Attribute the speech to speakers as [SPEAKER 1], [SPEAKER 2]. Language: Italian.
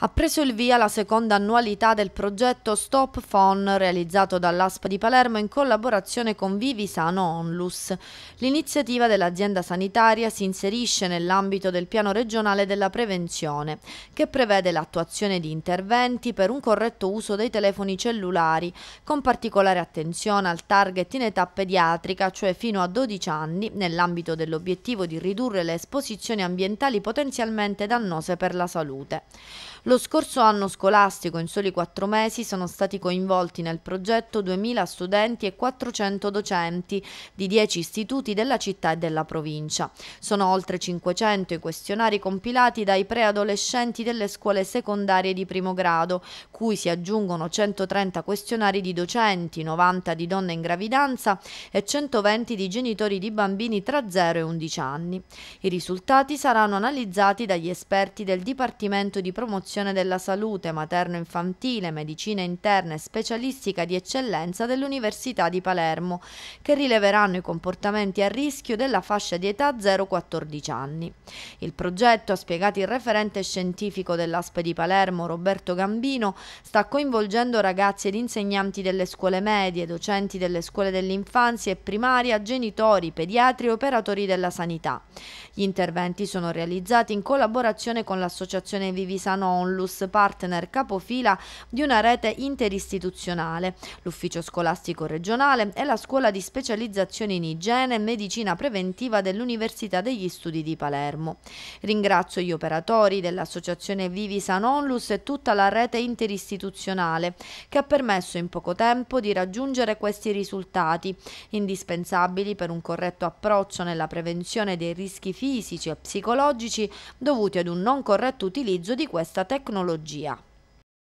[SPEAKER 1] ha preso il via la seconda annualità del progetto Stop Phone realizzato dall'ASP di Palermo in collaborazione con Vivi Sano Onlus. L'iniziativa dell'azienda sanitaria si inserisce nell'ambito del piano regionale della prevenzione, che prevede l'attuazione di interventi per un corretto uso dei telefoni cellulari, con particolare attenzione al target in età pediatrica, cioè fino a 12 anni, nell'ambito dell'obiettivo di ridurre le esposizioni ambientali potenzialmente dannose per la salute. Lo scorso anno scolastico, in soli quattro mesi, sono stati coinvolti nel progetto 2.000 studenti e 400 docenti di 10 istituti della città e della provincia. Sono oltre 500 i questionari compilati dai preadolescenti delle scuole secondarie di primo grado, cui si aggiungono 130 questionari di docenti, 90 di donne in gravidanza e 120 di genitori di bambini tra 0 e 11 anni. I risultati saranno analizzati dagli esperti del Dipartimento di Promozione Direzione della Salute Materno-Infantile, Medicina Interna e Specialistica di Eccellenza dell'Università di Palermo, che rileveranno i comportamenti a rischio della fascia di età 0-14 anni. Il progetto, ha spiegato il referente scientifico dell'ASPE di Palermo, Roberto Gambino, sta coinvolgendo ragazzi ed insegnanti delle scuole medie, docenti delle scuole dell'infanzia e primaria, genitori, pediatri e operatori della sanità. Gli interventi sono realizzati in collaborazione con l'associazione Vivisano Onlus, partner capofila di una rete interistituzionale, l'Ufficio Scolastico Regionale e la Scuola di Specializzazione in Igiene e Medicina Preventiva dell'Università degli Studi di Palermo. Ringrazio gli operatori dell'Associazione Vivi San Onlus e tutta la rete interistituzionale che ha permesso in poco tempo di raggiungere questi risultati, indispensabili per un corretto approccio nella prevenzione dei rischi fisici e psicologici dovuti ad un non corretto utilizzo di questa tecnologia tecnologia